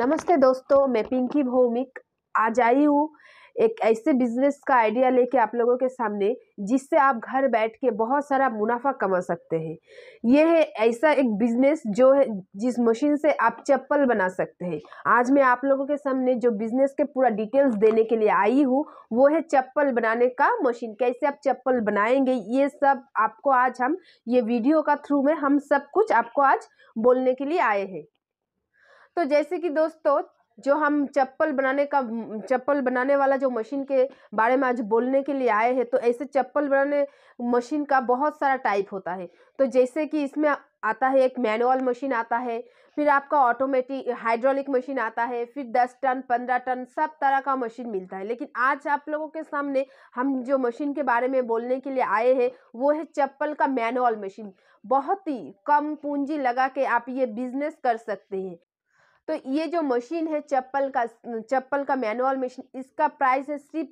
नमस्ते दोस्तों मैं पिंकी भौमिक आज आई हूँ एक ऐसे बिजनेस का आइडिया लेके आप लोगों के सामने जिससे आप घर बैठ के बहुत सारा मुनाफा कमा सकते हैं ये है ऐसा एक बिजनेस जो है जिस मशीन से आप चप्पल बना सकते हैं आज मैं आप लोगों के सामने जो बिजनेस के पूरा डिटेल्स देने के लिए आई हूँ वो है चप्पल बनाने का मशीन कैसे आप चप्पल बनाएंगे ये सब आपको आज हम ये वीडियो का थ्रू में हम सब कुछ आपको आज बोलने के लिए आए हैं तो जैसे कि दोस्तों जो हम चप्पल बनाने का चप्पल बनाने वाला जो मशीन के बारे में आज बोलने के लिए आए हैं तो ऐसे चप्पल बनाने मशीन का बहुत सारा टाइप होता है तो जैसे कि इसमें आता है एक मैनुअल मशीन आता है फिर आपका ऑटोमेटिक हाइड्रोलिक मशीन आता है फिर दस टन पंद्रह टन सब तरह का मशीन मिलता है लेकिन आज आप लोगों के सामने हम जो मशीन के बारे में बोलने के लिए आए हैं वो है चप्पल का मैनुअल मशीन बहुत ही कम पूंजी लगा के आप ये बिजनेस कर सकते हैं तो ये जो मशीन है चप्पल का चप्पल का मैनुअल मशीन इसका प्राइस है सिर्फ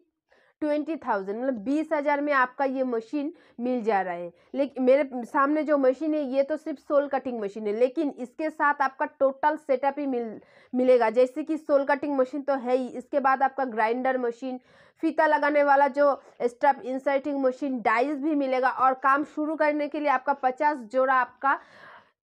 ट्वेंटी थाउजेंड मतलब बीस हज़ार में आपका ये मशीन मिल जा रहा है लेकिन मेरे सामने जो मशीन है ये तो सिर्फ सोल कटिंग मशीन है लेकिन इसके साथ आपका टोटल सेटअप ही मिल मिलेगा जैसे कि सोल कटिंग मशीन तो है ही इसके बाद आपका ग्राइंडर मशीन फीता लगाने वाला जो स्टफ इंसर्टिंग मशीन डाइज भी मिलेगा और काम शुरू करने के लिए आपका पचास जोड़ा आपका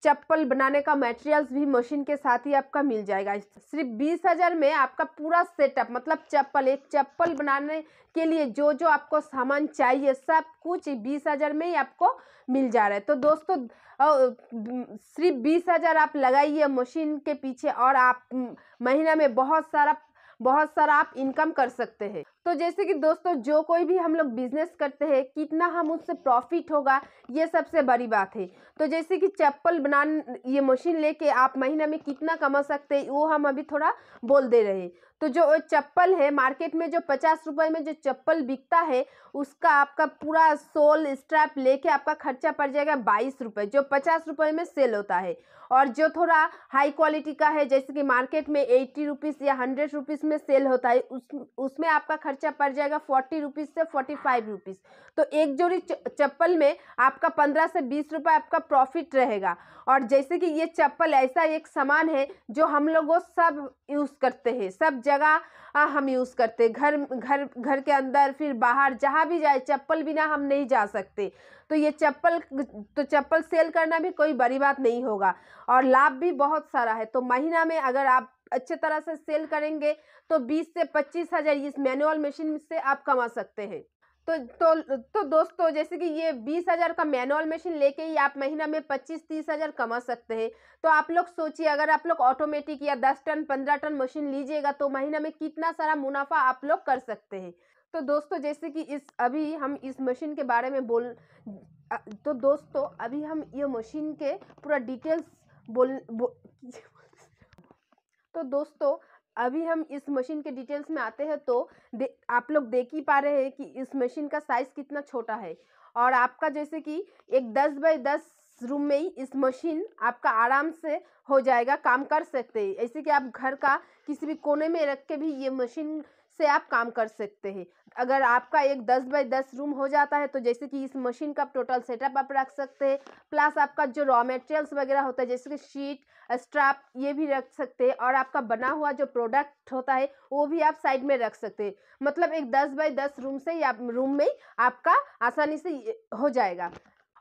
चप्पल बनाने का मटेरियल्स भी मशीन के साथ ही आपका मिल जाएगा सिर्फ बीस हज़ार में आपका पूरा सेटअप मतलब चप्पल एक चप्पल बनाने के लिए जो जो आपको सामान चाहिए सब कुछ बीस हज़ार में ही आपको मिल जा रहा है तो दोस्तों सिर्फ बीस हज़ार आप लगाइए मशीन के पीछे और आप महीना में बहुत सारा बहुत सारा आप इनकम कर सकते हैं तो जैसे कि दोस्तों जो कोई भी हम लोग बिजनेस करते हैं कितना हम उससे प्रॉफिट होगा ये सबसे बड़ी बात है तो जैसे कि चप्पल बना ये मशीन लेके आप महीना में कितना कमा सकते हैं वो हम अभी थोड़ा बोल दे रहे हैं तो जो चप्पल है मार्केट में जो पचास रुपये में जो चप्पल बिकता है उसका आपका पूरा सोल स्ट्रैप लेके आपका खर्चा पड़ जाएगा बाईस रुपये जो पचास रुपये में सेल होता है और जो थोड़ा हाई क्वालिटी का है जैसे कि मार्केट में एट्टी रुपीज़ या हंड्रेड रुपीज़ में सेल होता है उस उसमें आपका खर्चा पड़ जाएगा फोर्टी रुपीज़ से फोर्टी फाइव रुपीज़ तो एक जोड़ी चप्पल में आपका पंद्रह से बीस रुपए आपका प्रॉफिट रहेगा और जैसे कि ये चप्पल ऐसा एक सामान है जो हम लोगों सब यूज़ करते हैं सब जगह हम यूज़ करते हैं घर घर घर के अंदर फिर बाहर जहाँ भी जाए चप्पल बिना हम नहीं जा सकते तो ये चप्पल तो चप्पल सेल करना भी कोई बड़ी बात नहीं होगा और लाभ भी बहुत सारा है तो महीना में अगर आप अच्छे तरह से सेल करेंगे तो बीस से पच्चीस हज़ार इस मैनुअल मशीन से आप कमा सकते हैं तो तो तो दोस्तों जैसे कि ये बीस हज़ार का मैनुअल मशीन लेके ही आप महीना में पच्चीस तीस हज़ार कमा सकते हैं तो आप लोग सोचिए अगर आप लोग ऑटोमेटिक या दस टन पंद्रह टन मशीन लीजिएगा तो महीना में कितना सारा मुनाफा आप लोग कर सकते हैं तो दोस्तों जैसे कि इस अभी हम इस मशीन के बारे में बोल तो दोस्तों अभी हम ये मशीन के पूरा डिटेल्स बोल बो, तो दोस्तों अभी हम इस मशीन के डिटेल्स में आते हैं तो आप लोग देख ही पा रहे हैं कि इस मशीन का साइज़ कितना छोटा है और आपका जैसे कि एक दस बाई दस रूम में ही इस मशीन आपका आराम से हो जाएगा काम कर सकते हैं ऐसे कि आप घर का किसी भी कोने में रख के भी ये मशीन से आप काम कर सकते हैं अगर आपका एक दस बाई दस रूम हो जाता है तो जैसे कि इस मशीन का टोटल सेटअप आप रख सकते हैं प्लस आपका जो रॉ मटेरियल्स वगैरह होता है जैसे कि शीट स्ट्रैप ये भी रख सकते हैं और आपका बना हुआ जो प्रोडक्ट होता है वो भी आप साइड में रख सकते हैं मतलब एक दस बाई दस रूम से या रूम में आपका आसानी से हो जाएगा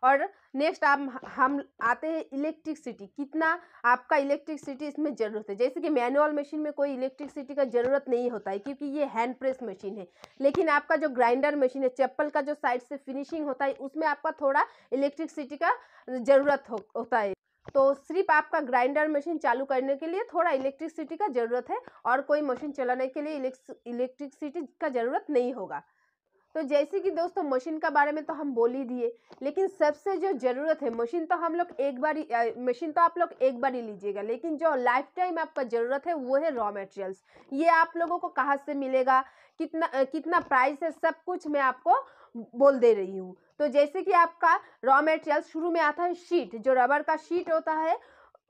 और नेक्स्ट आप हम आते हैं इलेक्ट्रिकसिटी कितना आपका इलेक्ट्रिसिटी इसमें ज़रूरत है जैसे कि मैनुअल मशीन में कोई इलेक्ट्रिकसिटी का ज़रूरत नहीं होता है क्योंकि ये हैंड प्रेस मशीन है लेकिन आपका जो ग्राइंडर मशीन है चप्पल का जो साइड से फिनिशिंग होता है उसमें आपका थोड़ा इलेक्ट्रिकसिटी का ज़रूरत हो, होता है तो सिर्फ आपका ग्राइंडर मशीन चालू करने के लिए थोड़ा इलेक्ट्रिकसिटी का ज़रूरत है और कोई मशीन चलाने के लिए इलेक्ट्रिकसिटी का ज़रूरत नहीं होगा तो जैसे कि दोस्तों मशीन का बारे में तो हम बोल ही दिए लेकिन सबसे जो ज़रूरत है मशीन तो हम लोग एक बार ही मशीन तो आप लोग एक बार ही लीजिएगा लेकिन जो लाइफ टाइम आपका ज़रूरत है वो है रॉ मटेरियल्स ये आप लोगों को कहाँ से मिलेगा कितना कितना प्राइस है सब कुछ मैं आपको बोल दे रही हूँ तो जैसे कि आपका रॉ मटेरियल शुरू में आता है शीट जो रबर का शीट होता है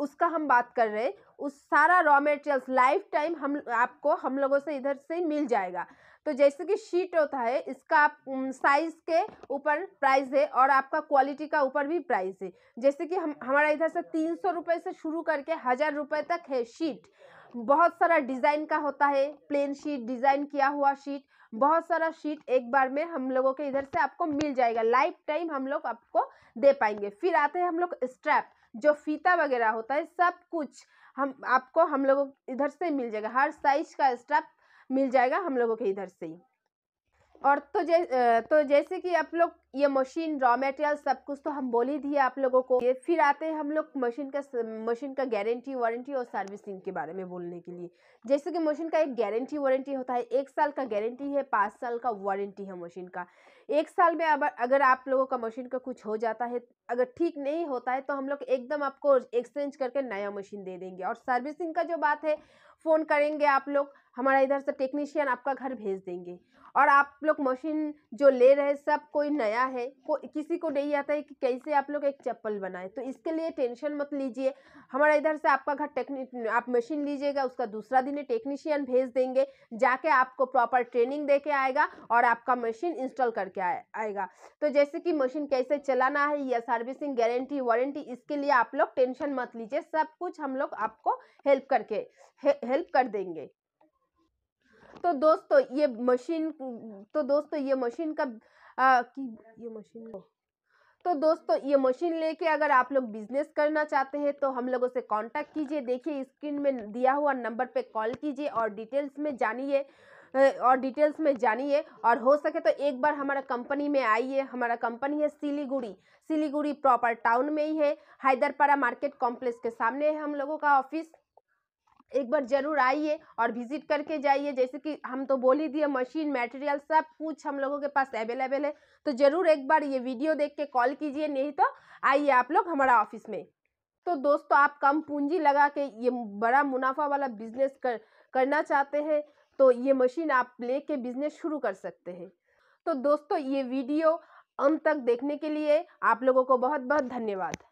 उसका हम बात कर रहे हैं उस सारा रॉ मटेरियल्स लाइफ टाइम हम आपको हम लोगों से इधर से मिल जाएगा तो जैसे कि शीट होता है इसका आप साइज के ऊपर प्राइस है और आपका क्वालिटी का ऊपर भी प्राइस है जैसे कि हम हमारा इधर से तीन सौ रुपये से शुरू करके हज़ार रुपये तक है शीट बहुत सारा डिज़ाइन का होता है प्लेन शीट डिज़ाइन किया हुआ शीट बहुत सारा शीट एक बार में हम लोगों के इधर से आपको मिल जाएगा लाइफ टाइम हम लोग आपको दे पाएंगे फिर आते हैं हम लोग स्ट्रैप जो फीता वगैरह होता है सब कुछ हम आपको हम लोगों इधर से मिल जाएगा हर साइज का स्ट्रैप मिल जाएगा हम लोगों के इधर से ही और तो जै तो जैसे कि आप लोग ये मशीन रॉ मेटेरियल सब कुछ तो हम बोल ही दिए आप लोगों को ये फिर आते हैं हम लोग मशीन का मशीन का गारंटी वारंटी और सर्विसिंग के बारे में बोलने के लिए जैसे कि मशीन का एक गारंटी वारंटी होता है एक साल का गारंटी है पाँच साल का वारंटी है मशीन का एक साल में अब अगर आप लोगों का मशीन का कुछ हो जाता है अगर ठीक नहीं होता है तो हम लोग एकदम आपको एक्सचेंज करके नया मशीन दे देंगे और सर्विसिंग का जो बात है फ़ोन करेंगे आप लोग हमारा इधर से टेक्नीशियन आपका घर भेज देंगे और आप लोग मशीन जो ले रहे सब कोई नया आया है को किसी को नहीं आता है कि कैसे आप लोग एक चप्पल बनाए तो इसके लिए टेंशन मत लीजिए हमारा इधर से आपका घर टेक्नी आप मशीन लीजिएगा उसका दूसरा दिन टेक्नीशियन भेज देंगे जाके आपको प्रॉपर ट्रेनिंग दे आएगा और आपका मशीन इंस्टॉल करके आए, आएगा तो जैसे कि मशीन कैसे चलाना है या सर्विसिंग गारंटी वारंटी इसके लिए आप लोग टेंशन मत लीजिए सब कुछ हम लोग आपको हेल्प करके हेल्प कर देंगे तो दोस्तों ये मशीन तो दोस्तों ये मशीन का कि ये मशीन तो दोस्तों ये मशीन लेके अगर आप लोग बिजनेस करना चाहते हैं तो हम लोगों से कांटेक्ट कीजिए देखिए स्क्रीन में दिया हुआ नंबर पे कॉल कीजिए और डिटेल्स में जानिए और डिटेल्स में जानिए और हो सके तो एक बार हमारा कंपनी में आइए हमारा कंपनी है सिलीगुड़ी सिलीगुड़ी प्रॉपर टाउन में ही है हैदरपारा मार्केट कॉम्प्लेक्स के सामने है हम लोगों का ऑफिस एक बार ज़रूर आइए और विजिट करके जाइए जैसे कि हम तो बोल ही दिए मशीन मटेरियल सब कुछ हम लोगों के पास अवेलेबल है तो ज़रूर एक बार ये वीडियो देख के कॉल कीजिए नहीं तो आइए आप लोग हमारा ऑफिस में तो दोस्तों आप कम पूंजी लगा के ये बड़ा मुनाफा वाला बिजनेस कर करना चाहते हैं तो ये मशीन आप ले कर बिजनेस शुरू कर सकते हैं तो दोस्तों ये वीडियो अंत तक देखने के लिए आप लोगों को बहुत बहुत धन्यवाद